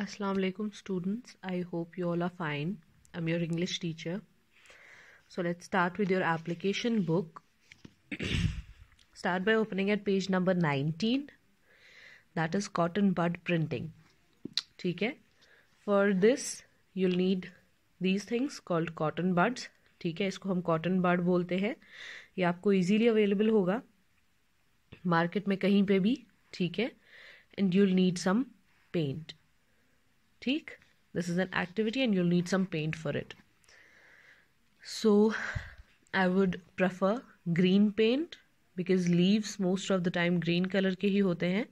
Assalamu alaikum students I hope you all are fine I'm your English teacher so let's start with your application book start by opening at page number 19 that is cotton bud printing ठीक है for this you'll need these things called cotton buds ठीक है इसको हम cotton bud बोलते हैं ये आपको easily available होगा मार्केट में कहीं पे भी ठीक है and you'll need some paint ठीक this is an activity and you'll need some paint for it so i would prefer green paint because leaves most of the time green color ke hi hote hain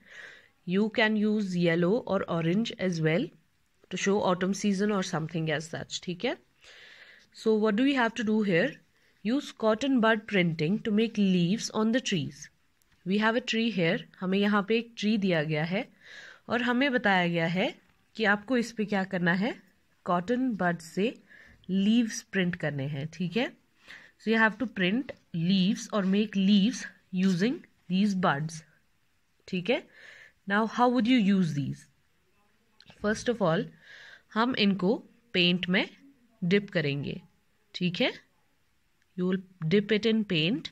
you can use yellow or orange as well to show autumn season or something as such theek hai so what do we have to do here use cotton bud printing to make leaves on the trees we have a tree here हमें यहाँ पे एक tree दिया गया है और हमें बताया गया है कि आपको इस पे क्या करना है कॉटन बड से लीव्स प्रिंट करने हैं ठीक है so you have to print leaves और make leaves using these birds ठीक है now how would you use these first of all हम इनको पेंट में डिप करेंगे ठीक है you will dip it in paint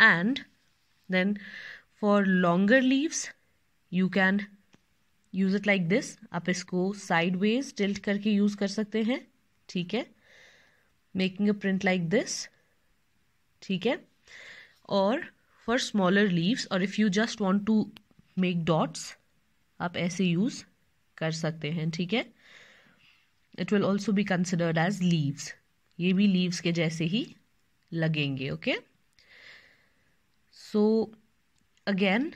and then for longer leaves you can use it like this आप इसको साइडवेज टिल्ट करके यूज़ कर सकते हैं ठीक है making a print like this ठीक है और फॉर स्मॉलर लीव्स और if you just want to make dots आप ऐसे यूज़ कर सकते हैं ठीक है it will also be considered as leaves ये भी लीव्स के जैसे ही लगेंगे ओके सो अगेन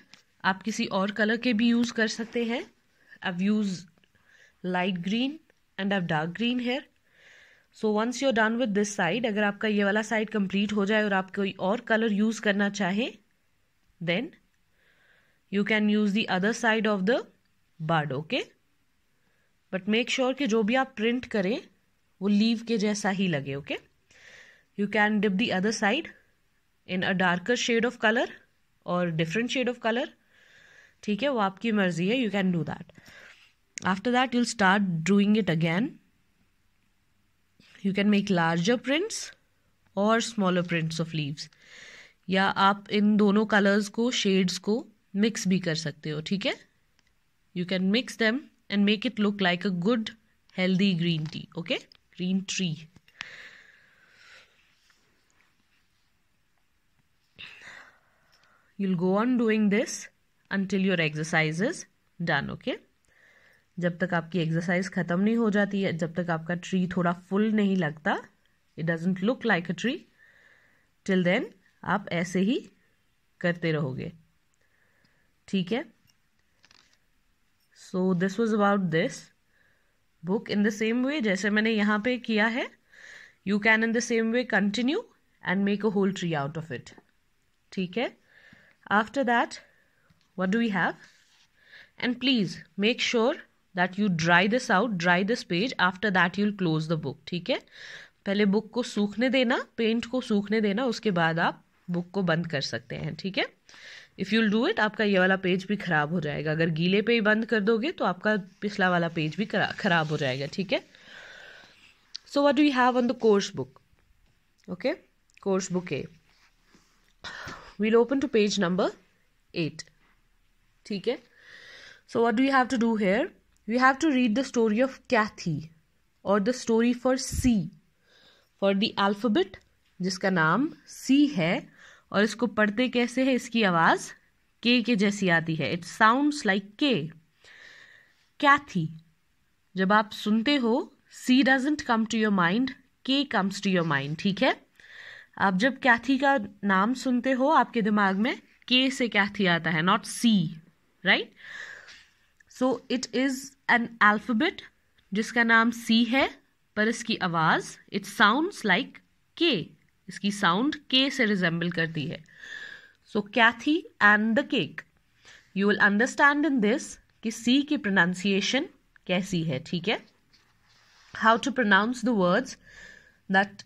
आप किसी और कलर के भी यूज़ कर सकते हैं I've used light green and I've dark green here. So once you're done with this side अगर आपका ये वाला साइड कंप्लीट हो जाए और आप कोई और कलर यूज़ करना चाहें then you can use the other side of the bird okay but make sure कि जो भी आप प्रिंट करें वो लीव के जैसा ही लगे okay you can dip the other side in a darker shade of colour और डिफरेंट शेड ऑफ कलर ठीक है वो आपकी मर्जी है you can do that after that you'll start doing it again you can make larger prints और smaller prints of leaves या आप इन दोनों कलर्स को शेड्स को मिक्स भी कर सकते हो ठीक है you can mix them and make it look like a good healthy green tea okay green tree you'll go on doing this until your exercise is done okay जब तक आपकी एक्सरसाइज ख़त्म नहीं हो जाती है जब तक आपका ट्री थोड़ा फुल नहीं लगता it doesn't look like a tree till then आप ऐसे ही करते रहोगे ठीक है so this was about this book in the same way जैसे मैंने यहाँ पे किया है you can in the same way continue and make a whole tree out of it ठीक है after that what do we have and please make sure that you dry this out dry this page after that you'll close the book ठीक है पहले book को सूखने देना paint को सूखने देना उसके बाद आप बुक को बंद कर सकते हैं ठीक है इफ़ यूल डू इट आपका ये वाला पेज भी ख़राब हो जाएगा अगर गीले पे ही बंद कर दोगे तो आपका पिछला वाला पेज भी ख़राब हो जाएगा ठीक है so what do you have on the course book okay course book uh we'll open to page number eight ठीक है so what do you have to do here you have to read the story of Kathy और the story for C for the alphabet जिसका नाम सी है और इसको पढ़ते कैसे है इसकी आवाज़ के के जैसी आती है इट साउंड्स लाइक के कैथी जब आप सुनते हो C doesn't come to your mind K comes to your mind ठीक है आप जब कैथी का नाम सुनते हो आपके दिमाग में के से कैथी आता है not C right so it is an alphabet जिसका नाम सी है पर इसकी आवाज़ इट साउंड्स लाइक के इसकी साउंड के से रिजेंबल करती है so Kathy and the cake you will understand in this कि सी की प्रोनाउंसिएशन कैसी है ठीक है how to pronounce the words that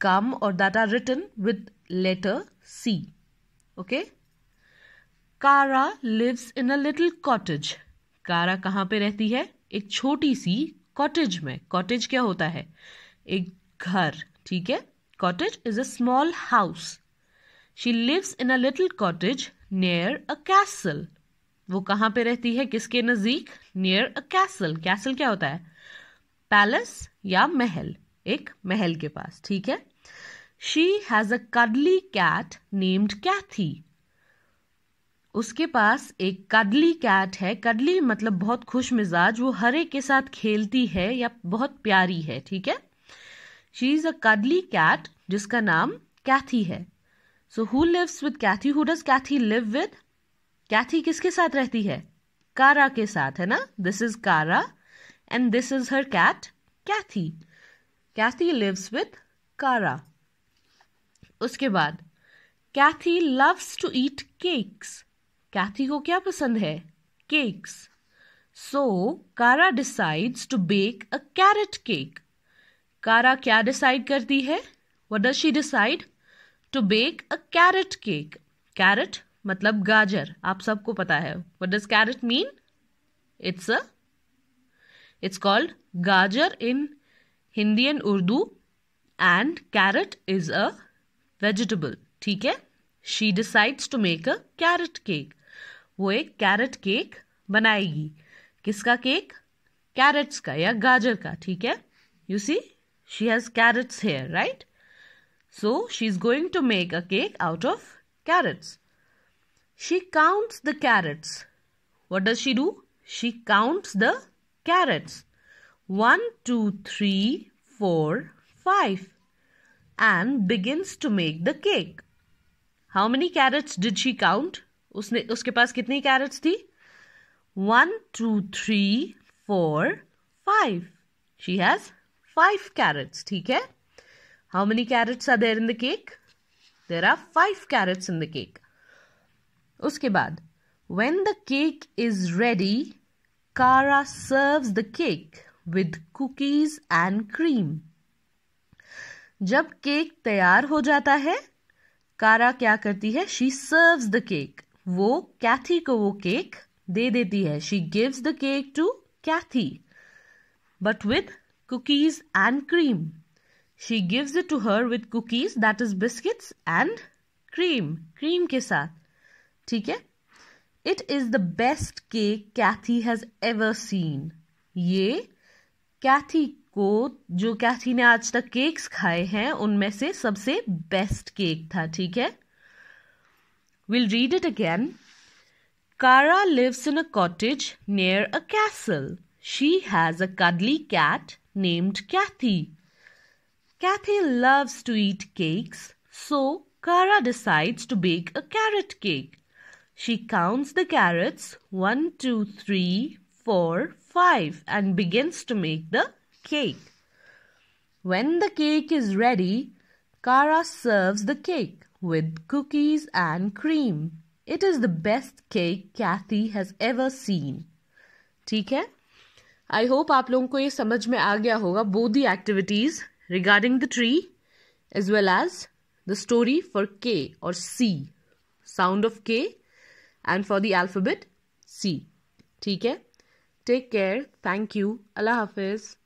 come और that are written with letter C Okay. Kara lives in a little cottage Kara कहाँ पे रहती है एक छोटी सी कॉटेज में कॉटेज क्या होता है एक घर ठीक है cottage is a small house she lives in a little cottage near a castle वो कहाँ पे रहती है किसके नज़दीक नियर अ कैसल कैसल क्या होता है पैलेस या महल एक महल के पास ठीक है she has a cuddly cat named Kathy उसके पास एक कडली कैट है कडली मतलब बहुत खुश मिजाज वो हरे के साथ खेलती है या बहुत प्यारी है ठीक है she is a cuddly cat जिसका नाम कैथी है so who lives with Kathy who does Kathy live with Kathy किसके साथ रहती है कारा के साथ है ना this is Kara and this is her cat Kathy Kathy lives with Kara उसके बाद Kathy loves to eat cakes Kathy को क्या पसंद है cakes so Kara decides to bake a carrot cake Kara क्या डिसाइड करती है what does she decide to bake a carrot cake carrot मतलब गाजर आप सबको पता है what does carrot mean it's a it's called gajar in Hindi and Urdu and carrot is a vegetable ठीक है she decides to make a carrot cake वो एक कैरेट केक बनाएगी किसका केक कैरेट्स का या गाजर का ठीक है you see she has carrots here right so she is going to make a cake out of carrots. She counts the carrots. What does she do? She counts the carrots. One, two, three, four, five, And begins to make the cake. How many carrots did she count? उसने उसके पास कितनी carrots थी one two three four five she has five carrots ठीक है how many carrots are there in the cake there are five carrots in the cake उसके बाद when the cake is ready Kara serve the cake with cookies and cream जब cake तैयार हो जाता है कारा क्या करती है शी सर्व द केक वो कैथी को वो केक दे देती है she gives the cake to Kathy but with cookies and cream she gives it to her with cookies that is biscuits and cream cream के साथ ठीक है it is the best cake Kathy has ever seen ये Kathy को जो कैथी ने आज तक केक्स खाए हैं उनमें से सबसे बेस्ट केक था ठीक है We'll read it again. Kara lives in a cottage near a castle. She has a cuddly cat named Kathy. Kathy loves to eat cakes, so Kara decides to bake a carrot cake. She counts the carrots one, two, three, four, five, and begins to make the cake. When the cake is ready, Kara serves the cake with cookies and cream. It is the best cake Kathy has ever seen. ठीक है I hope आप लोगों को ये समझ में आ गया होगा both the activities regarding the tree as well as the story for K और C sound of K and for the alphabet C ठीक है टेक केयर थैंक यू अल्लाह हाफिज़